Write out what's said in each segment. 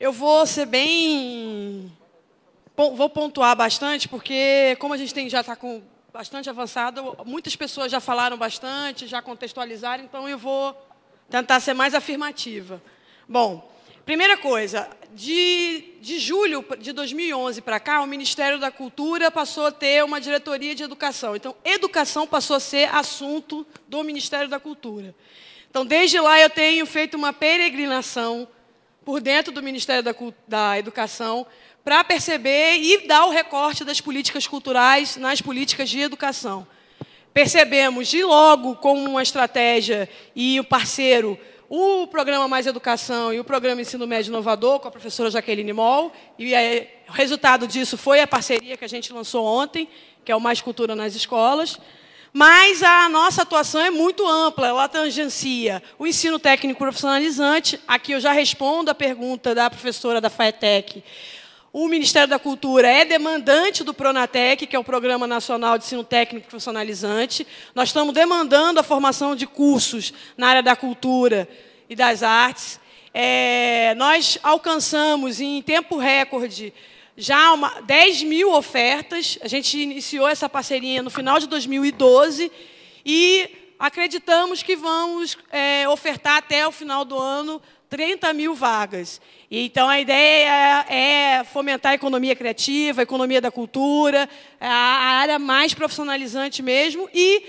Eu vou ser bem. Vou pontuar bastante, porque, como a gente tem, já está com bastante avançado, muitas pessoas já falaram bastante, já contextualizaram, então eu vou tentar ser mais afirmativa. Bom, primeira coisa, de, de julho de 2011 para cá, o Ministério da Cultura passou a ter uma diretoria de educação. Então, educação passou a ser assunto do Ministério da Cultura. Então, desde lá, eu tenho feito uma peregrinação por dentro do Ministério da, da Educação para perceber e dar o recorte das políticas culturais nas políticas de educação. Percebemos de logo como uma estratégia e o um parceiro o programa Mais Educação e o programa Ensino Médio Inovador com a professora Jaqueline Moll. E o resultado disso foi a parceria que a gente lançou ontem, que é o Mais Cultura nas Escolas. Mas a nossa atuação é muito ampla, ela tangencia o ensino técnico profissionalizante. Aqui eu já respondo a pergunta da professora da FAETEC. O Ministério da Cultura é demandante do Pronatec, que é o Programa Nacional de Ensino Técnico Profissionalizante. Nós estamos demandando a formação de cursos na área da cultura e das artes. É, nós alcançamos, em tempo recorde, já uma, 10 mil ofertas. A gente iniciou essa parceria no final de 2012 e acreditamos que vamos é, ofertar até o final do ano 30 mil vagas. Então, a ideia é, é fomentar a economia criativa, a economia da cultura, é, a área mais profissionalizante mesmo, e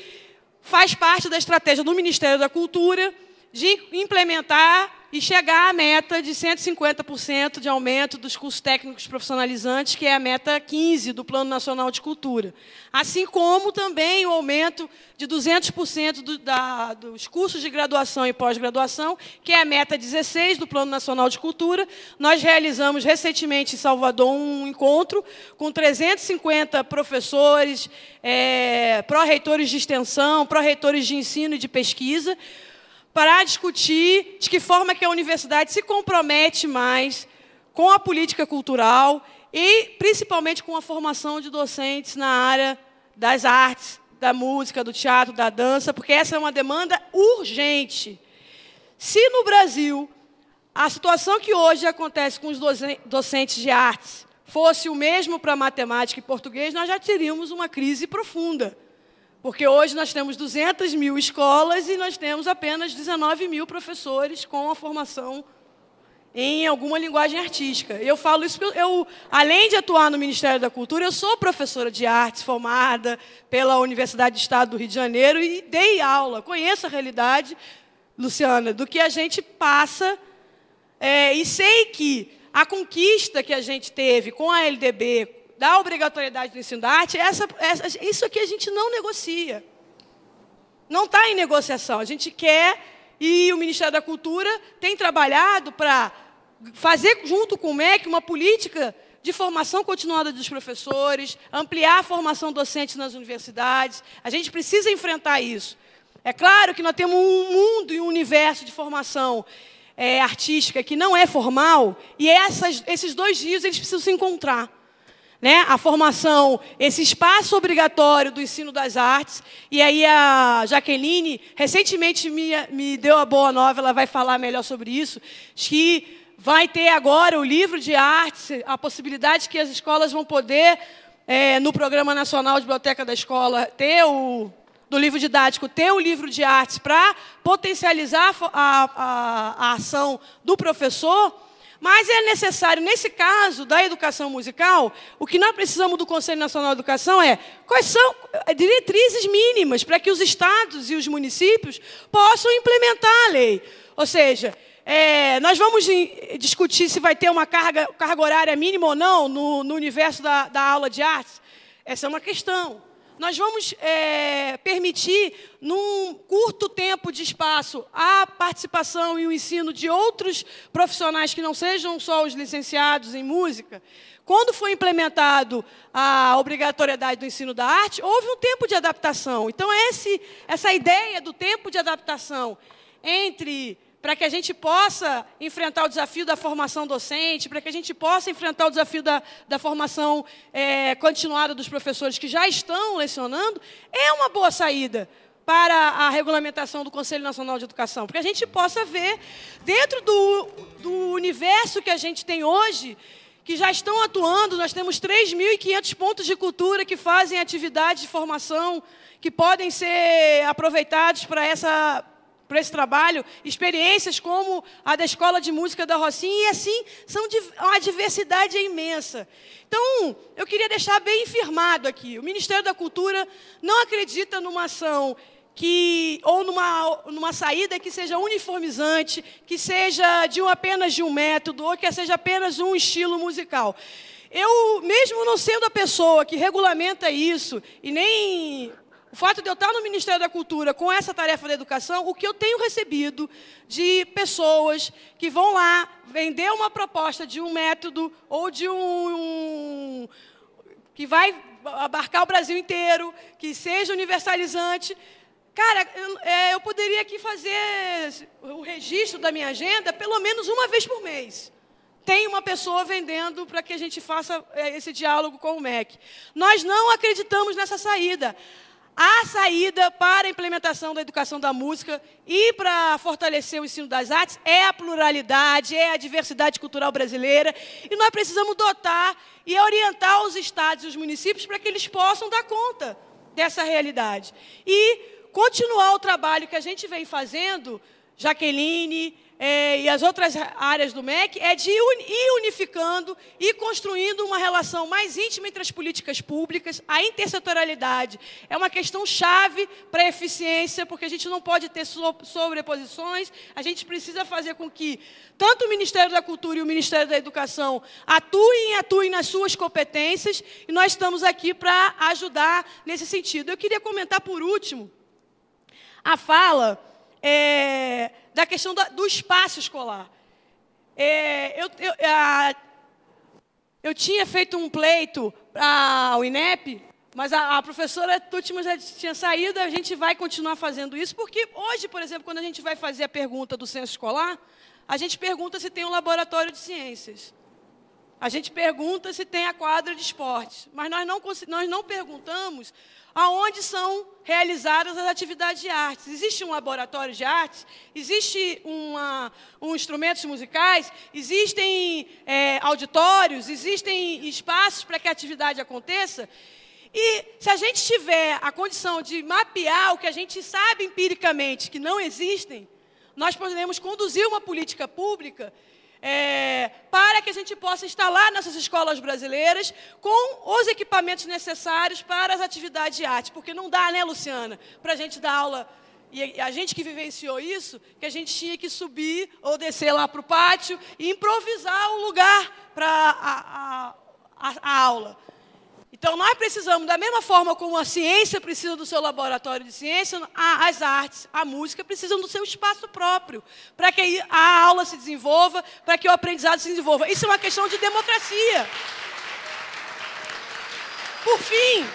faz parte da estratégia do Ministério da Cultura de implementar e chegar à meta de 150% de aumento dos cursos técnicos profissionalizantes, que é a meta 15 do Plano Nacional de Cultura. Assim como também o aumento de 200% do, da, dos cursos de graduação e pós-graduação, que é a meta 16 do Plano Nacional de Cultura. Nós realizamos recentemente em Salvador um encontro com 350 professores, é, pró-reitores de extensão, pró-reitores de ensino e de pesquisa, para discutir de que forma que a universidade se compromete mais com a política cultural e principalmente com a formação de docentes na área das artes, da música, do teatro, da dança, porque essa é uma demanda urgente. Se no Brasil a situação que hoje acontece com os docentes de artes fosse o mesmo para matemática e português, nós já teríamos uma crise profunda. Porque hoje nós temos 200 mil escolas e nós temos apenas 19 mil professores com a formação em alguma linguagem artística. Eu falo isso porque eu, além de atuar no Ministério da Cultura, eu sou professora de artes formada pela Universidade do Estado do Rio de Janeiro e dei aula. Conheço a realidade, Luciana, do que a gente passa é, e sei que a conquista que a gente teve com a LDB, da obrigatoriedade do ensino da arte, essa, essa, isso aqui a gente não negocia. Não está em negociação. A gente quer, e o Ministério da Cultura tem trabalhado para fazer, junto com o MEC, uma política de formação continuada dos professores, ampliar a formação docente nas universidades. A gente precisa enfrentar isso. É claro que nós temos um mundo e um universo de formação é, artística que não é formal, e essas, esses dois rios eles precisam se encontrar né, a formação, esse espaço obrigatório do ensino das artes. E aí a Jaqueline recentemente me, me deu a boa nova, ela vai falar melhor sobre isso, que vai ter agora o livro de artes, a possibilidade que as escolas vão poder, é, no Programa Nacional de Biblioteca da Escola, ter o do livro didático ter o livro de artes para potencializar a, a, a ação do professor mas é necessário, nesse caso da educação musical, o que nós precisamos do Conselho Nacional de Educação é quais são é, diretrizes mínimas para que os estados e os municípios possam implementar a lei. Ou seja, é, nós vamos discutir se vai ter uma carga, carga horária mínima ou não no, no universo da, da aula de artes. Essa é uma questão nós vamos é, permitir, num curto tempo de espaço, a participação e o ensino de outros profissionais que não sejam só os licenciados em música. Quando foi implementado a obrigatoriedade do ensino da arte, houve um tempo de adaptação. Então, esse, essa ideia do tempo de adaptação entre para que a gente possa enfrentar o desafio da formação docente, para que a gente possa enfrentar o desafio da, da formação é, continuada dos professores que já estão lecionando, é uma boa saída para a regulamentação do Conselho Nacional de Educação, para que a gente possa ver, dentro do, do universo que a gente tem hoje, que já estão atuando, nós temos 3.500 pontos de cultura que fazem atividades de formação, que podem ser aproveitados para essa para esse trabalho, experiências como a da Escola de Música da Rocinha, e assim, são é uma diversidade imensa. Então, eu queria deixar bem firmado aqui, o Ministério da Cultura não acredita numa ação que ou numa, numa saída que seja uniformizante, que seja de um, apenas de um método, ou que seja apenas um estilo musical. Eu, mesmo não sendo a pessoa que regulamenta isso, e nem o fato de eu estar no Ministério da Cultura com essa tarefa da educação, o que eu tenho recebido de pessoas que vão lá vender uma proposta de um método ou de um, um que vai abarcar o Brasil inteiro, que seja universalizante. Cara, eu, é, eu poderia aqui fazer o registro da minha agenda pelo menos uma vez por mês tem uma pessoa vendendo para que a gente faça é, esse diálogo com o MEC. Nós não acreditamos nessa saída a saída para a implementação da educação da música e para fortalecer o ensino das artes é a pluralidade, é a diversidade cultural brasileira. E nós precisamos dotar e orientar os estados e os municípios para que eles possam dar conta dessa realidade. E continuar o trabalho que a gente vem fazendo, Jaqueline, é, e as outras áreas do MEC é de ir unificando e construindo uma relação mais íntima entre as políticas públicas, a intersetorialidade. É uma questão chave para a eficiência, porque a gente não pode ter sobreposições, a gente precisa fazer com que tanto o Ministério da Cultura e o Ministério da Educação atuem e atuem nas suas competências, e nós estamos aqui para ajudar nesse sentido. Eu queria comentar, por último, a fala é, da questão do, do espaço escolar. É, eu, eu, a, eu tinha feito um pleito ao INEP, mas a, a professora Tútima já tinha saído, a gente vai continuar fazendo isso, porque hoje, por exemplo, quando a gente vai fazer a pergunta do censo escolar, a gente pergunta se tem um laboratório de ciências. A gente pergunta se tem a quadra de esportes, mas nós não, nós não perguntamos aonde são realizadas as atividades de artes. Existe um laboratório de artes? Existe uma, um instrumentos musicais? Existem é, auditórios? Existem espaços para que a atividade aconteça? E se a gente tiver a condição de mapear o que a gente sabe empiricamente que não existem, nós podemos conduzir uma política pública é, para que a gente possa instalar nessas escolas brasileiras com os equipamentos necessários para as atividades de arte. Porque não dá, né, Luciana, para a gente dar aula e a gente que vivenciou isso, que a gente tinha que subir ou descer lá para o pátio e improvisar o lugar para a, a, a, a aula. Então, nós precisamos, da mesma forma como a ciência precisa do seu laboratório de ciência, a, as artes, a música precisam do seu espaço próprio, para que a aula se desenvolva, para que o aprendizado se desenvolva. Isso é uma questão de democracia. Por fim,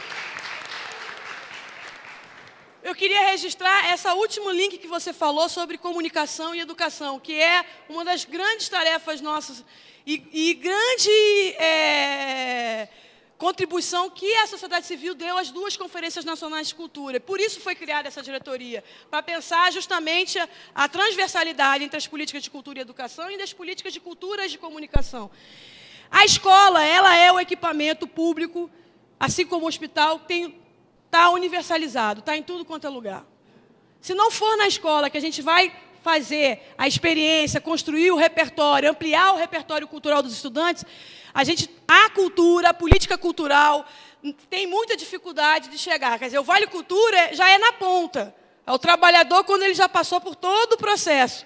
eu queria registrar essa último link que você falou sobre comunicação e educação, que é uma das grandes tarefas nossas e, e grande. É Contribuição que a sociedade civil deu às duas conferências nacionais de cultura. Por isso foi criada essa diretoria, para pensar justamente a, a transversalidade entre as políticas de cultura e educação e das políticas de culturas de comunicação. A escola, ela é o equipamento público, assim como o hospital, está universalizado, está em tudo quanto é lugar. Se não for na escola que a gente vai fazer a experiência, construir o repertório, ampliar o repertório cultural dos estudantes, a gente, a cultura, a política cultural, tem muita dificuldade de chegar. Quer dizer, o Vale Cultura já é na ponta. É o trabalhador quando ele já passou por todo o processo.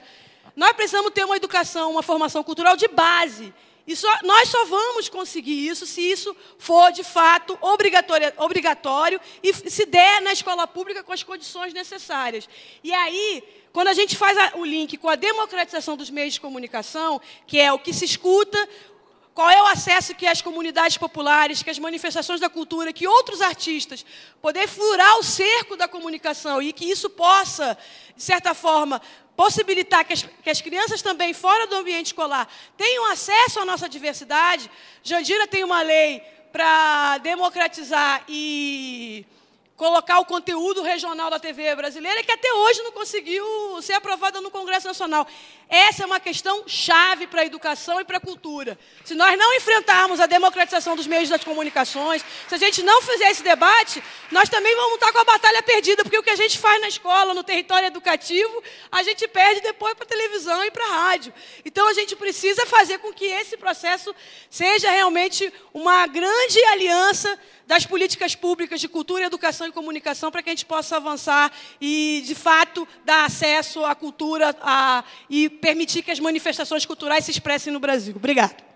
Nós precisamos ter uma educação, uma formação cultural de base, e só, nós só vamos conseguir isso se isso for de fato obrigatório, obrigatório e se der na escola pública com as condições necessárias. E aí, quando a gente faz a, o link com a democratização dos meios de comunicação, que é o que se escuta, qual é o acesso que as comunidades populares, que as manifestações da cultura, que outros artistas, poder furar o cerco da comunicação e que isso possa, de certa forma, possibilitar que as, que as crianças também, fora do ambiente escolar, tenham acesso à nossa diversidade. Jandira tem uma lei para democratizar e colocar o conteúdo regional da TV brasileira, que até hoje não conseguiu ser aprovada no Congresso Nacional. Essa é uma questão chave para a educação e para a cultura. Se nós não enfrentarmos a democratização dos meios das comunicações, se a gente não fizer esse debate, nós também vamos estar com a batalha perdida, porque o que a gente faz na escola, no território educativo, a gente perde depois para a televisão e para a rádio. Então a gente precisa fazer com que esse processo seja realmente uma grande aliança das políticas públicas de cultura, educação e em comunicação para que a gente possa avançar e, de fato, dar acesso à cultura a, e permitir que as manifestações culturais se expressem no Brasil. Obrigado.